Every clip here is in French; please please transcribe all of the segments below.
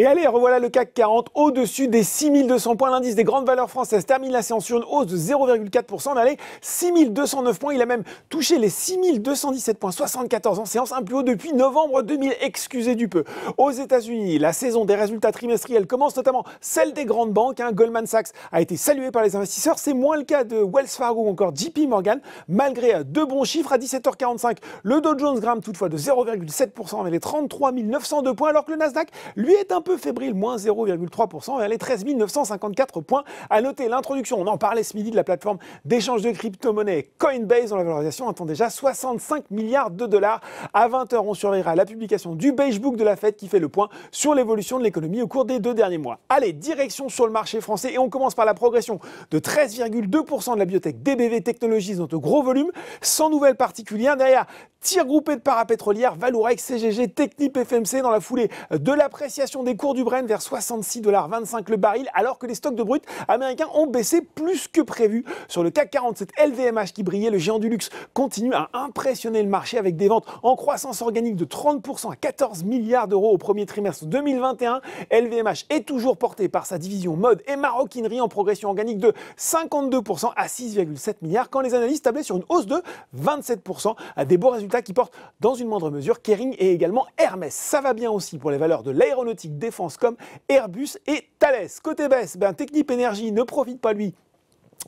Et allez, revoilà le CAC 40 au-dessus des 6200 points. L'indice des grandes valeurs françaises termine la séance sur une hausse de 0,4%. On 6209 points. Il a même touché les 6217 points, 74 en séance, un plus haut depuis novembre 2000. Excusez du peu. Aux États-Unis, la saison des résultats trimestriels commence notamment celle des grandes banques. Hein. Goldman Sachs a été salué par les investisseurs. C'est moins le cas de Wells Fargo ou encore JP Morgan. Malgré euh, deux bons chiffres, à 17h45, le Dow Jones grimpe toutefois de 0,7% avec les 33 902 points, alors que le Nasdaq, lui, est un peu février fébrile, moins 0,3% et les 13 954 points. À noter l'introduction, on en parlait ce midi de la plateforme d'échange de crypto-monnaies Coinbase, dont la valorisation attend déjà 65 milliards de dollars. À 20h, on surveillera la publication du Beige Book de la fête qui fait le point sur l'évolution de l'économie au cours des deux derniers mois. Allez, direction sur le marché français et on commence par la progression de 13,2% de la biotech DBV Technologies, dans de gros volume, sans nouvelles particulières. Derrière, tir groupé de parapétrolières, Valourec, CGG, Technip, FMC, dans la foulée de l'appréciation des cours du Brent vers 66,25$ le baril, alors que les stocks de brut américains ont baissé plus que prévu. Sur le CAC 47 LVMH qui brillait, le géant du luxe continue à impressionner le marché avec des ventes en croissance organique de 30% à 14 milliards d'euros au premier trimestre 2021. LVMH est toujours porté par sa division mode et maroquinerie en progression organique de 52% à 6,7 milliards, quand les analystes tablaient sur une hausse de 27% à des beaux résultats qui portent dans une moindre mesure Kering et également Hermès. Ça va bien aussi pour les valeurs de l'aéronautique, des comme Airbus et Thales. Côté baisse, ben, Technip Energy ne profite pas lui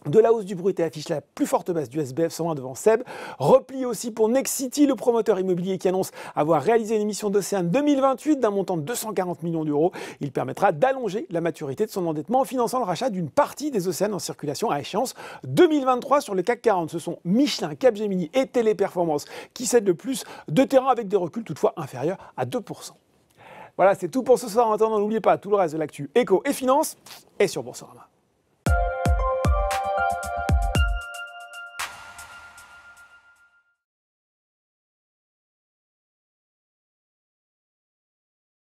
de la hausse du bruit et affiche la plus forte baisse du SBF 101 devant Seb. Repli aussi pour Nexity, le promoteur immobilier qui annonce avoir réalisé une émission d'Océane 2028 d'un montant de 240 millions d'euros. Il permettra d'allonger la maturité de son endettement en finançant le rachat d'une partie des océans en circulation à échéance 2023 sur le CAC 40. Ce sont Michelin, Capgemini et Téléperformance qui cèdent le plus de terrain avec des reculs toutefois inférieurs à 2%. Voilà, c'est tout pour ce soir. En attendant, n'oubliez pas tout le reste de l'actu éco et finance est sur Boursorama.